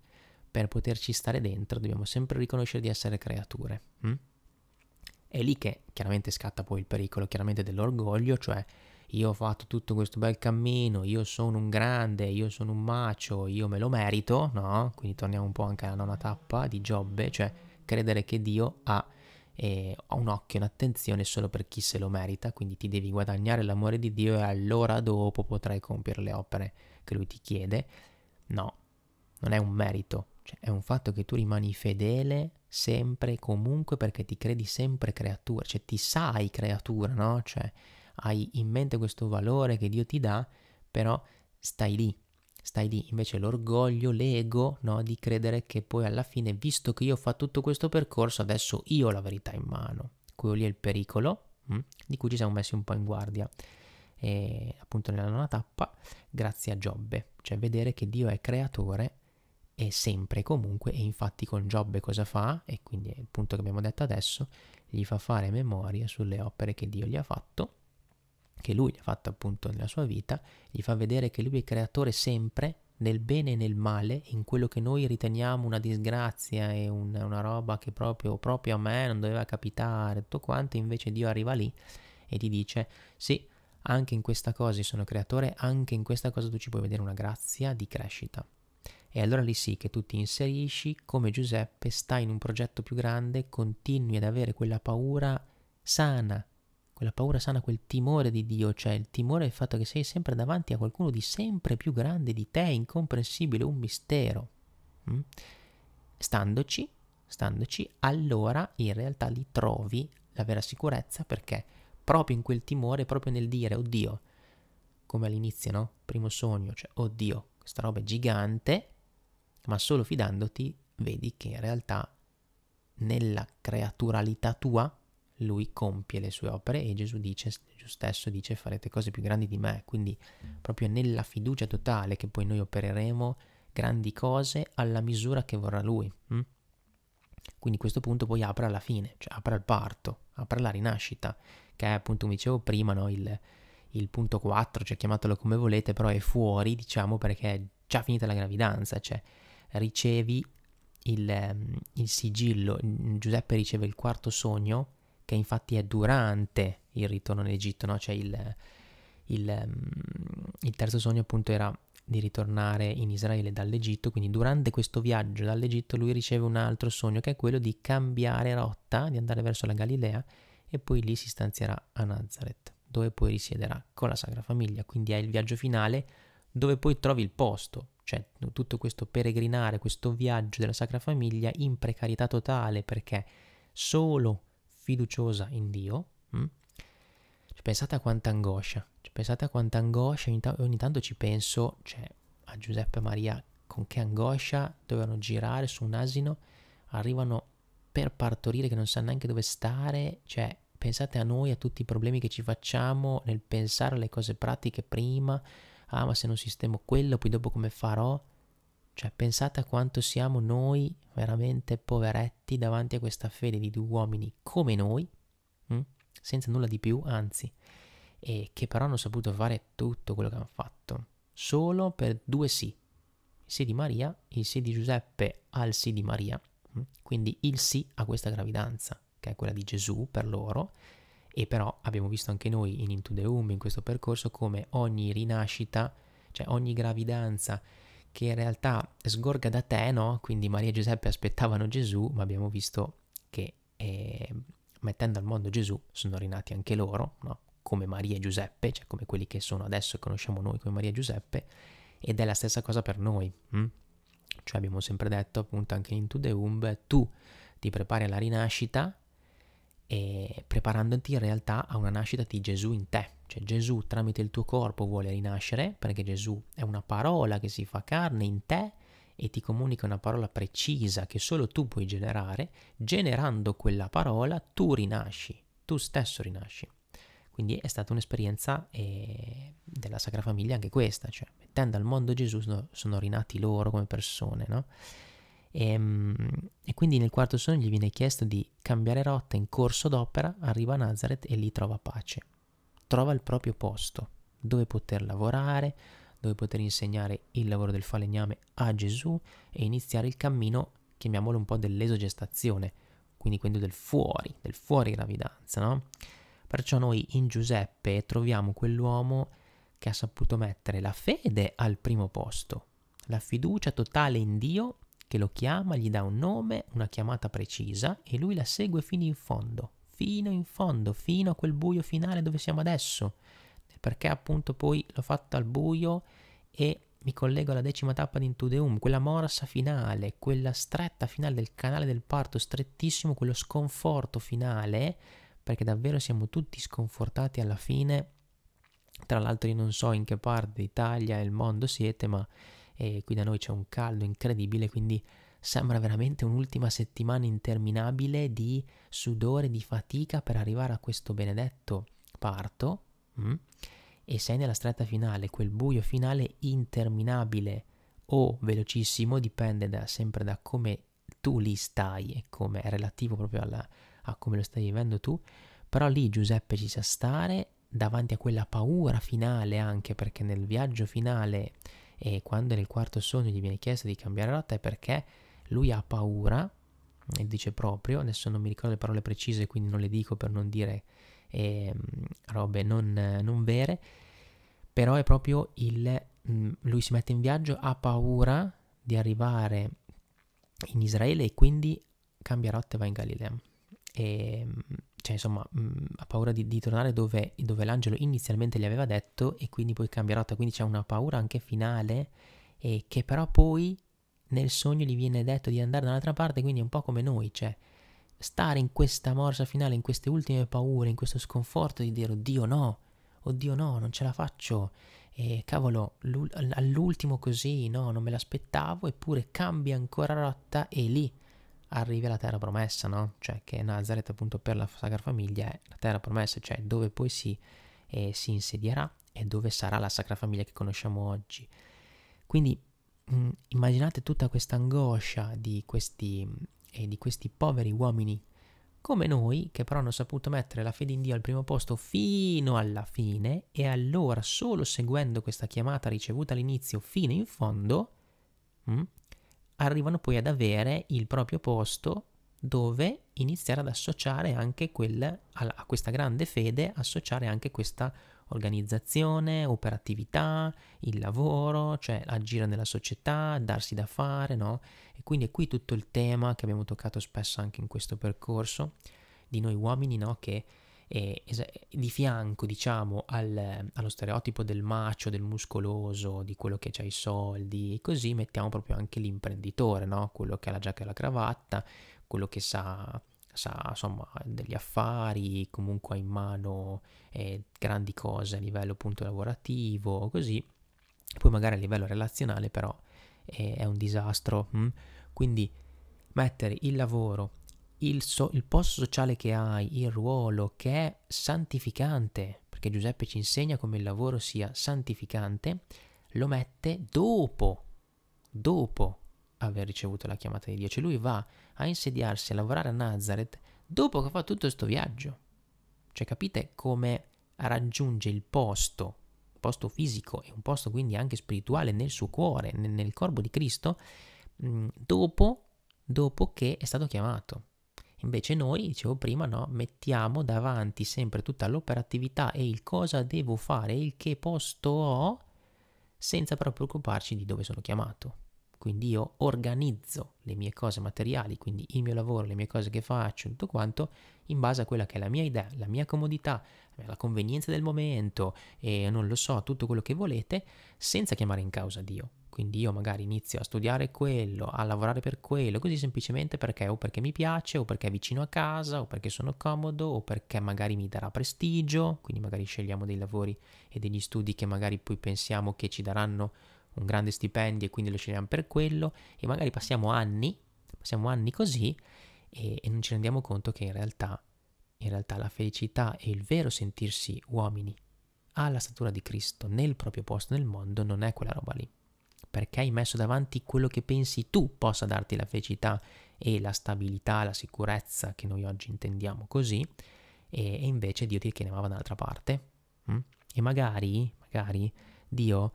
[SPEAKER 1] per poterci stare dentro dobbiamo sempre riconoscere di essere creature. Hm? È lì che chiaramente scatta poi il pericolo, chiaramente dell'orgoglio, cioè io ho fatto tutto questo bel cammino, io sono un grande, io sono un macio, io me lo merito, no? Quindi torniamo un po' anche alla nona tappa di Giobbe, cioè credere che Dio ha eh, un occhio, un'attenzione solo per chi se lo merita, quindi ti devi guadagnare l'amore di Dio e allora dopo potrai compiere le opere che Lui ti chiede. No, non è un merito, cioè, è un fatto che tu rimani fedele sempre e comunque perché ti credi sempre creatura, cioè ti sai creatura, no? Cioè hai in mente questo valore che Dio ti dà, però stai lì, Stai lì invece l'orgoglio, l'ego, no? di credere che poi alla fine, visto che io ho fatto tutto questo percorso, adesso io ho la verità in mano. Quello lì è il pericolo mh? Mm, di cui ci siamo messi un po' in guardia. E, appunto nella nona tappa, grazie a Giobbe, cioè vedere che Dio è creatore e sempre e comunque, e infatti con Giobbe cosa fa? E quindi è il punto che abbiamo detto adesso, gli fa fare memoria sulle opere che Dio gli ha fatto che lui ha fatto appunto nella sua vita, gli fa vedere che lui è creatore sempre nel bene e nel male, in quello che noi riteniamo una disgrazia e una, una roba che proprio, proprio a me non doveva capitare, tutto quanto, invece Dio arriva lì e ti dice sì, anche in questa cosa io sono creatore, anche in questa cosa tu ci puoi vedere una grazia di crescita. E allora lì sì che tu ti inserisci come Giuseppe, stai in un progetto più grande, continui ad avere quella paura sana quella paura sana, quel timore di Dio, cioè il timore del fatto che sei sempre davanti a qualcuno di sempre più grande di te, incomprensibile, un mistero. Mm? Standoci, standoci, allora in realtà lì trovi la vera sicurezza perché proprio in quel timore, proprio nel dire, oddio, come all'inizio, no? Primo sogno, cioè, oddio, questa roba è gigante, ma solo fidandoti vedi che in realtà nella creaturalità tua lui compie le sue opere e Gesù dice, stesso dice farete cose più grandi di me, quindi proprio nella fiducia totale che poi noi opereremo grandi cose alla misura che vorrà lui. Mm? Quindi questo punto poi apre alla fine, cioè apre al parto, apre alla rinascita, che è appunto come dicevo prima, no? il, il, punto 4, cioè chiamatelo come volete, però è fuori, diciamo, perché è già finita la gravidanza, cioè ricevi il, ehm, il sigillo, Giuseppe riceve il quarto sogno, che infatti è durante il ritorno in Egitto, no? cioè il, il, mm, il terzo sogno appunto era di ritornare in Israele dall'Egitto, quindi durante questo viaggio dall'Egitto lui riceve un altro sogno che è quello di cambiare rotta, di andare verso la Galilea e poi lì si stanzierà a Nazareth, dove poi risiederà con la Sacra Famiglia, quindi è il viaggio finale dove poi trovi il posto, cioè tutto questo peregrinare, questo viaggio della Sacra Famiglia in precarietà totale perché solo fiduciosa in Dio, mh? Mm? Cioè, pensate a quanta angoscia, cioè, pensate a quanta angoscia, ogni, ta ogni tanto ci penso, cioè, a Giuseppe e Maria, con che angoscia dovevano girare su un asino, arrivano per partorire che non sanno neanche dove stare, cioè pensate a noi, a tutti i problemi che ci facciamo nel pensare alle cose pratiche prima, ah ma se non sistemo quello, poi dopo come farò? Cioè pensate a quanto siamo noi veramente poveretti davanti a questa fede di due uomini come noi, mh? Mm? senza nulla di più, anzi, e che però hanno saputo fare tutto quello che hanno fatto, solo per due sì, il sì di Maria, il sì di Giuseppe al sì di Maria, mh? Mm? quindi il sì a questa gravidanza, che è quella di Gesù per loro, e però abbiamo visto anche noi in Into the in questo percorso, come ogni rinascita, cioè ogni gravidanza, che in realtà sgorga da te, no? Quindi Maria e Giuseppe aspettavano Gesù, ma abbiamo visto che eh, mettendo al mondo Gesù sono rinati anche loro, no? come Maria e Giuseppe, cioè come quelli che sono adesso e conosciamo noi come Maria e Giuseppe, ed è la stessa cosa per noi. Hm? Cioè abbiamo sempre detto appunto anche in The Deum, tu ti prepari alla rinascita, e preparandoti in realtà a una nascita di Gesù in te. Cioè Gesù tramite il tuo corpo vuole rinascere perché Gesù è una parola che si fa carne in te e ti comunica una parola precisa che solo tu puoi generare. Generando quella parola tu rinasci, tu stesso rinasci. Quindi è stata un'esperienza eh, della Sacra Famiglia anche questa, cioè mettendo al mondo Gesù sono, sono rinati loro come persone, no? E, ehm, e, quindi nel quarto sogno gli viene chiesto di cambiare rotta in corso d'opera, arriva a Nazareth e lì trova pace, trova il proprio posto dove poter lavorare, dove poter insegnare il lavoro del falegname a Gesù e iniziare il cammino, chiamiamolo un po' dell'esogestazione, quindi quello del fuori, del fuori gravidanza, no? Perciò noi in Giuseppe troviamo quell'uomo che ha saputo mettere la fede al primo posto, la fiducia totale in Dio che lo chiama, gli dà un nome, una chiamata precisa e lui la segue fino in fondo, fino in fondo, fino a quel buio finale dove siamo adesso. Perché appunto poi l'ho fatto al buio e mi collego alla decima tappa di Into quella morsa finale, quella stretta finale del canale del parto, strettissimo, quello sconforto finale, perché davvero siamo tutti sconfortati alla fine. Tra l'altro io non so in che parte d'Italia e il mondo siete, ma e qui da noi c'è un caldo incredibile, quindi sembra veramente un'ultima settimana interminabile di sudore, di fatica per arrivare a questo benedetto parto mm? e sei nella stretta finale, quel buio finale interminabile o velocissimo, dipende da, sempre da come tu li stai e come è relativo proprio alla, a come lo stai vivendo tu, però lì Giuseppe ci sa stare davanti a quella paura finale anche perché nel viaggio finale e quando nel quarto sogno gli viene chiesto di cambiare rotta è perché lui ha paura e dice proprio, adesso non mi ricordo le parole precise quindi non le dico per non dire eh, robe non, non, vere, però è proprio il... Mm, lui si mette in viaggio, ha paura di arrivare in Israele e quindi cambia rotta e va in Galilea. E, ehm, cioè insomma, mh, ha paura di, di tornare dove, dove, l'angelo inizialmente gli aveva detto e quindi poi cambia rotta, quindi c'è una paura anche finale eh, che però poi nel sogno gli viene detto di andare da un'altra parte, quindi è un po' come noi, cioè stare in questa morsa finale, in queste ultime paure, in questo sconforto di dire oddio no, oddio no, non ce la faccio, e cavolo, all'ultimo così, no, non me l'aspettavo, eppure cambia ancora rotta e lì arrivi alla terra promessa, no? Cioè che Nazareth appunto per la Sacra Famiglia è la terra promessa, cioè dove poi si, eh, si insedierà e dove sarà la Sacra Famiglia che conosciamo oggi. Quindi mh, mm, immaginate tutta questa angoscia di questi, mm, eh, di questi poveri uomini come noi che però hanno saputo mettere la fede in Dio al primo posto fino alla fine e allora solo seguendo questa chiamata ricevuta all'inizio fino in fondo, mh, mm, arrivano poi ad avere il proprio posto dove iniziare ad associare anche quel, a questa grande fede, associare anche questa organizzazione, operatività, il lavoro, cioè agire nella società, darsi da fare, no? E quindi è qui tutto il tema che abbiamo toccato spesso anche in questo percorso di noi uomini, no? Che eh, es- di fianco, diciamo, al, allo stereotipo del macio, del muscoloso, di quello che ha i soldi, e così mettiamo proprio anche l'imprenditore, no? quello che ha la giacca e la cravatta, quello che sa, sa insomma, degli affari, comunque ha in mano eh, grandi cose a livello appunto lavorativo, così. Poi magari a livello relazionale però eh, è un disastro. Mm? Quindi mettere il lavoro il, so, il posto sociale che hai, il ruolo che è santificante, perché Giuseppe ci insegna come il lavoro sia santificante, lo mette dopo, dopo aver ricevuto la chiamata di Dio. Cioè lui va a insediarsi, a lavorare a Nazareth dopo che fa tutto questo viaggio. Cioè capite come raggiunge il posto, posto fisico e un posto quindi anche spirituale nel suo cuore, nel, nel corpo di Cristo, mm, dopo, dopo che è stato chiamato. Invece noi, dicevo prima, no, mettiamo davanti sempre tutta l'operatività e il cosa devo fare, il che posto ho, senza però preoccuparci di dove sono chiamato. Quindi io organizzo le mie cose materiali, quindi il mio lavoro, le mie cose che faccio, tutto quanto, in base a quella che è la mia idea, la mia comodità, la convenienza del momento e non lo so, tutto quello che volete, senza chiamare in causa Dio quindi io magari inizio a studiare quello, a lavorare per quello, così semplicemente perché o perché mi piace, o perché è vicino a casa, o perché sono comodo, o perché magari mi darà prestigio, quindi magari scegliamo dei lavori e degli studi che magari poi pensiamo che ci daranno un grande stipendio e quindi lo scegliamo per quello e magari passiamo anni, passiamo anni così e, e non ci rendiamo conto che in realtà, in realtà la felicità e il vero sentirsi uomini alla statura di Cristo nel proprio posto nel mondo non è quella roba lì perché hai messo davanti quello che pensi tu possa darti la felicità e la stabilità, la sicurezza che noi oggi intendiamo così, e, e invece Dio ti chiamava dall'altra parte. Mm? E magari, magari Dio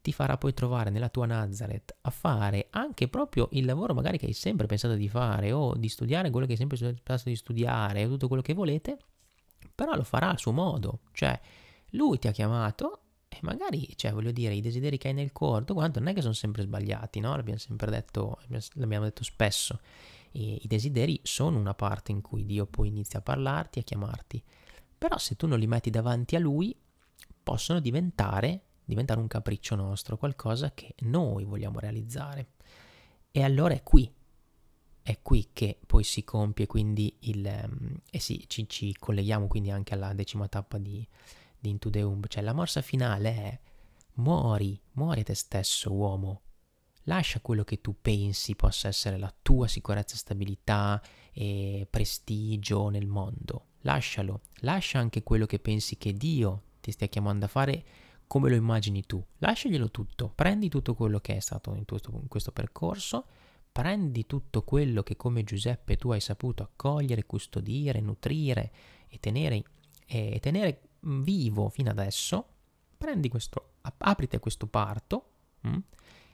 [SPEAKER 1] ti farà poi trovare nella tua Nazareth a fare anche proprio il lavoro magari che hai sempre pensato di fare o di studiare quello che hai sempre pensato di studiare o tutto quello che volete, però lo farà a suo modo, cioè lui ti ha chiamato e magari, cioè, voglio dire, i desideri che hai nel cuore, tutto quanto, non è che sono sempre sbagliati, no? L'abbiamo sempre detto, l'abbiamo detto spesso. E I desideri sono una parte in cui Dio poi inizia a parlarti e a chiamarti. Però se tu non li metti davanti a Lui, possono diventare, diventare un capriccio nostro, qualcosa che noi vogliamo realizzare. E allora è qui, è qui che poi si compie quindi il... Ehm, e sì, ci, ci colleghiamo quindi anche alla decima tappa di, di Into the Umb, cioè la morsa finale è muori, muori te stesso uomo, lascia quello che tu pensi possa essere la tua sicurezza, stabilità e prestigio nel mondo, lascialo, lascia anche quello che pensi che Dio ti stia chiamando a fare come lo immagini tu, lasciaglielo tutto, prendi tutto quello che è stato in, tuo, in questo percorso, prendi tutto quello che come Giuseppe tu hai saputo accogliere, custodire, nutrire e tenere, e tenere Mm, vivo fino adesso, prendi questo, aprite questo parto, mh, mm,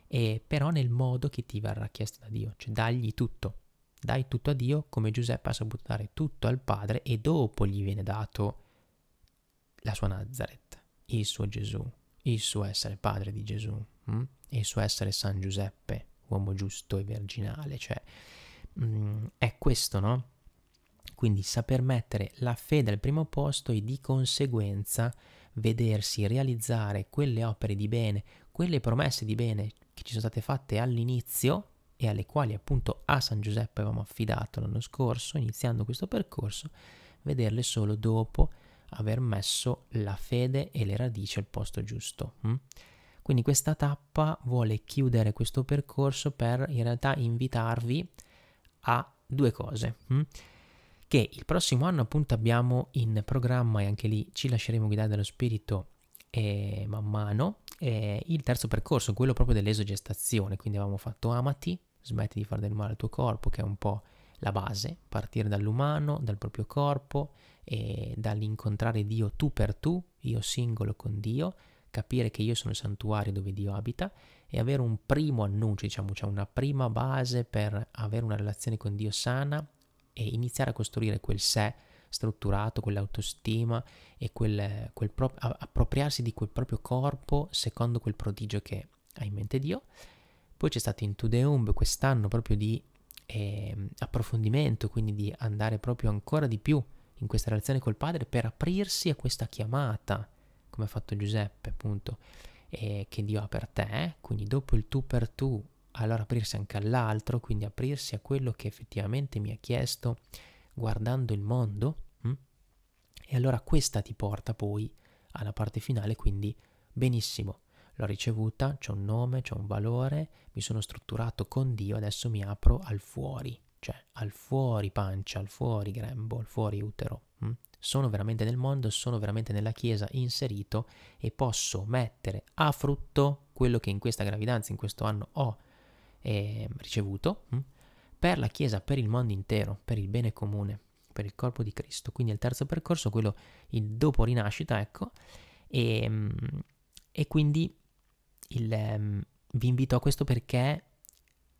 [SPEAKER 1] e però nel modo che ti verrà chiesto da Dio, cioè dagli tutto, dai tutto a Dio come Giuseppe ha saputo dare tutto al Padre e dopo gli viene dato la sua Nazareth, il suo Gesù, il suo essere padre di Gesù, mh, mm, il suo essere San Giuseppe, uomo giusto e virginale, cioè mh, è questo, no? Quindi saper mettere la fede al primo posto e di conseguenza vedersi realizzare quelle opere di bene, quelle promesse di bene che ci sono state fatte all'inizio e alle quali appunto a San Giuseppe avevamo affidato l'anno scorso, iniziando questo percorso, vederle solo dopo aver messo la fede e le radici al posto giusto. Mm? Quindi questa tappa vuole chiudere questo percorso per in realtà invitarvi a due cose. Mm? che il prossimo anno appunto abbiamo in programma e anche lì ci lasceremo guidare dallo spirito eh, man mano eh, il terzo percorso, quello proprio dell'esogestazione, quindi avevamo fatto amati, smetti di fare del male al tuo corpo che è un po' la base, partire dall'umano, dal proprio corpo e dall'incontrare Dio tu per tu, io singolo con Dio, capire che io sono il santuario dove Dio abita e avere un primo annuncio, diciamo, cioè una prima base per avere una relazione con Dio sana e iniziare a costruire quel sé strutturato, quell'autostima e quel, quel pro- appropriarsi di quel proprio corpo secondo quel prodigio che ha in mente Dio. Poi c'è stato in To The quest'anno proprio di eh, approfondimento, quindi di andare proprio ancora di più in questa relazione col Padre per aprirsi a questa chiamata, come ha fatto Giuseppe appunto, eh, che Dio ha per te, eh. quindi dopo il tu per tu allora aprirsi anche all'altro, quindi aprirsi a quello che effettivamente mi ha chiesto guardando il mondo. Mh? Mm? E allora questa ti porta poi alla parte finale, quindi benissimo, l'ho ricevuta, c'è un nome, c'è un valore, mi sono strutturato con Dio, adesso mi apro al fuori, cioè al fuori pancia, al fuori grembo, al fuori utero. Mh? Mm? Sono veramente nel mondo, sono veramente nella Chiesa inserito e posso mettere a frutto quello che in questa gravidanza, in questo anno ho eh, ricevuto mm, per la Chiesa, per il mondo intero, per il bene comune, per il corpo di Cristo. Quindi è il terzo percorso, quello il dopo rinascita, ecco. E, ehm, e quindi il, ehm, vi invito a questo perché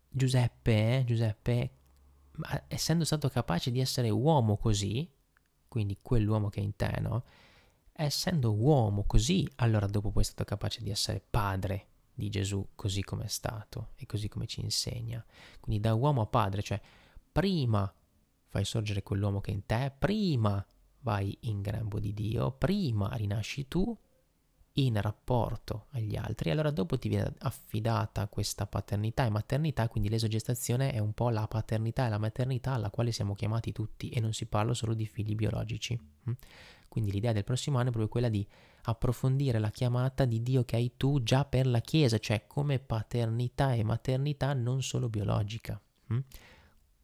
[SPEAKER 1] Giuseppe, eh, Giuseppe, essendo stato capace di essere uomo così, quindi quell'uomo che è in te, no? Essendo uomo così, allora dopo poi è stato capace di essere padre di Gesù così come è stato e così come ci insegna. Quindi da uomo a padre, cioè prima fai sorgere quell'uomo che è in te, prima vai in grembo di Dio, prima rinasci tu in rapporto agli altri, allora dopo ti viene affidata questa paternità e maternità, quindi l'esogestazione è un po' la paternità e la maternità alla quale siamo chiamati tutti e non si parla solo di figli biologici. Hm? Quindi l'idea del prossimo anno è proprio quella di approfondire la chiamata di Dio che hai tu già per la Chiesa, cioè come paternità e maternità non solo biologica. Hm?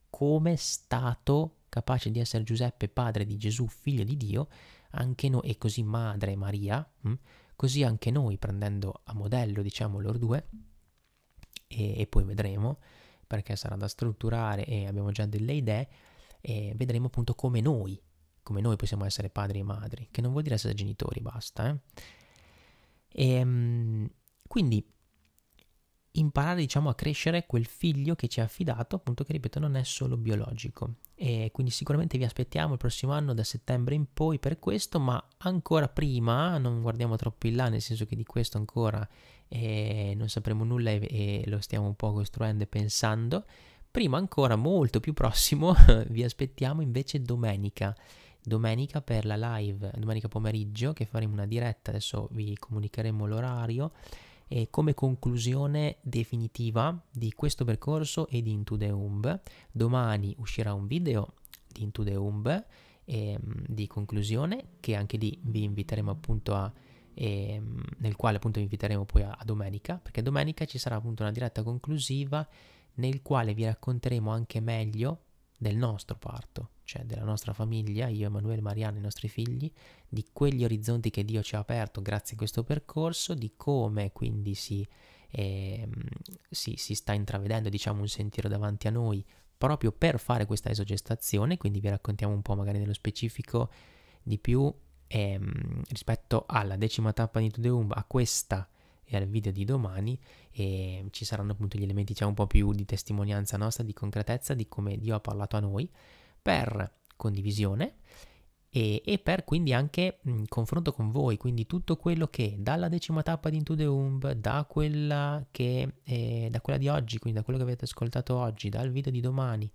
[SPEAKER 1] Come stato capace di essere Giuseppe padre di Gesù, figlio di Dio, anche noi, e così madre Maria, hm? così anche noi prendendo a modello, diciamo, loro due, e, e poi vedremo, perché sarà da strutturare e abbiamo già delle idee, e vedremo appunto come noi come noi possiamo essere padri e madri, che non vuol dire essere genitori, basta. Eh? E, ehm, quindi imparare diciamo a crescere quel figlio che ci ha affidato appunto che ripeto non è solo biologico e quindi sicuramente vi aspettiamo il prossimo anno da settembre in poi per questo ma ancora prima non guardiamo troppo in là nel senso che di questo ancora eh, non sapremo nulla e, e, lo stiamo un po' costruendo e pensando prima ancora molto più prossimo vi aspettiamo invece domenica domenica per la live, domenica pomeriggio, che faremo una diretta, adesso vi comunicheremo l'orario, e come conclusione definitiva di questo percorso e di Into the Umb. Domani uscirà un video di Into the Umb eh, di conclusione, che anche lì vi inviteremo appunto a... Eh, nel quale appunto vi inviteremo poi a domenica, perché domenica ci sarà appunto una diretta conclusiva nel quale vi racconteremo anche meglio del nostro parto, cioè della nostra famiglia, io, Emanuele, Mariano, i nostri figli, di quegli orizzonti che Dio ci ha aperto grazie a questo percorso, di come quindi si, eh, si, si sta intravedendo diciamo, un sentiero davanti a noi proprio per fare questa esogestazione, quindi vi raccontiamo un po' magari nello specifico di più ehm, rispetto alla decima tappa di Tudeum, a questa e al video di domani e ci saranno appunto gli elementi diciamo un po' più di testimonianza nostra, di concretezza, di come Dio ha parlato a noi per condivisione e, e per quindi anche mh, confronto con voi, quindi tutto quello che dalla decima tappa di Into the Umb, da quella, che, eh, da quella di oggi, quindi da quello che avete ascoltato oggi, dal video di domani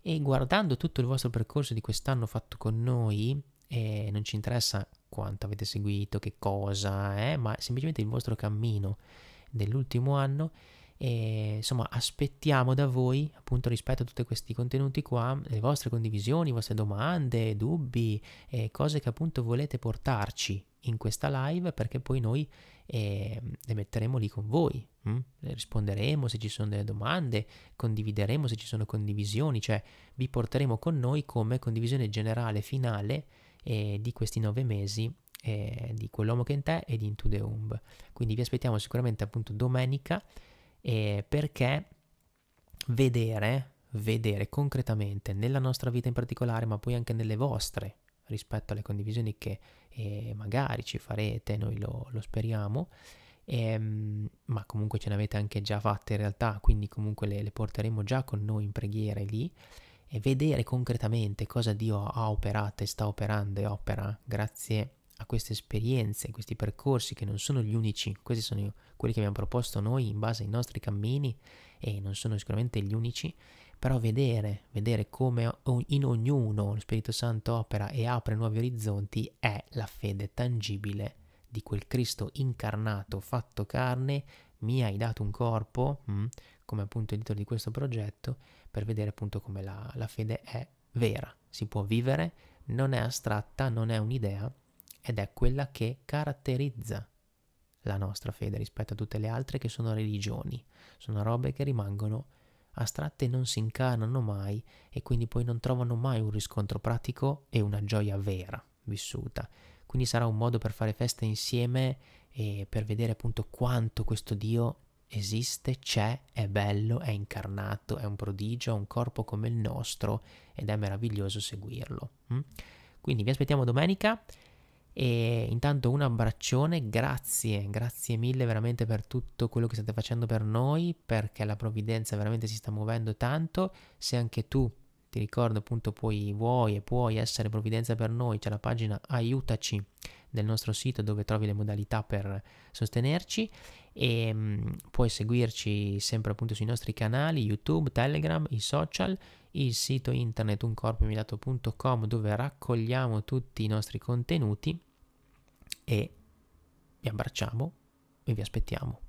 [SPEAKER 1] e guardando tutto il vostro percorso di quest'anno fatto con noi, eh, non ci interessa quanto avete seguito, che cosa, eh, ma semplicemente il vostro cammino dell'ultimo anno e, insomma, aspettiamo da voi, appunto, rispetto a tutti questi contenuti qua, le vostre condivisioni, le vostre domande, dubbi, eh, cose che appunto volete portarci in questa live perché poi noi eh, le metteremo lì con voi, hm? risponderemo se ci sono delle domande, condivideremo se ci sono condivisioni, cioè vi porteremo con noi come condivisione generale finale eh, di questi nove mesi eh, di Quell'uomo che è in te e di Into the Umb. Quindi vi aspettiamo sicuramente appunto domenica eh, perché vedere, vedere concretamente nella nostra vita in particolare, ma poi anche nelle vostre, rispetto alle condivisioni che eh, magari ci farete, noi lo, lo speriamo, ehm, ma comunque ce ne avete anche già fatte in realtà, quindi comunque le, le porteremo già con noi in preghiera lì, e vedere concretamente cosa Dio ha operato e sta operando e opera grazie a a queste esperienze, a questi percorsi che non sono gli unici, questi sono quelli che abbiamo proposto noi in base ai nostri cammini e non sono sicuramente gli unici, però vedere, vedere come in ognuno lo Spirito Santo opera e apre nuovi orizzonti è la fede tangibile di quel Cristo incarnato, fatto carne, mi hai dato un corpo, mm, come appunto il titolo di questo progetto, per vedere appunto come la, la fede è vera, si può vivere, non è astratta, non è un'idea, ed è quella che caratterizza la nostra fede rispetto a tutte le altre che sono religioni, sono robe che rimangono astratte non si incarnano mai e quindi poi non trovano mai un riscontro pratico e una gioia vera vissuta. Quindi sarà un modo per fare festa insieme e per vedere appunto quanto questo Dio esiste, c'è, è bello, è incarnato, è un prodigio, ha un corpo come il nostro ed è meraviglioso seguirlo. Mm? Quindi vi aspettiamo domenica. E intanto un abbraccione, grazie, grazie mille veramente per tutto quello che state facendo per noi, perché la provvidenza veramente si sta muovendo tanto. Se anche tu ti ricordo appunto puoi, vuoi e puoi essere provvidenza per noi, c'è la pagina aiutaci del nostro sito dove trovi le modalità per sostenerci e mm, puoi seguirci sempre appunto sui nostri canali YouTube, Telegram, i social, il sito internet uncorpoemilato.com dove raccogliamo tutti i nostri contenuti e vi abbracciamo e vi aspettiamo.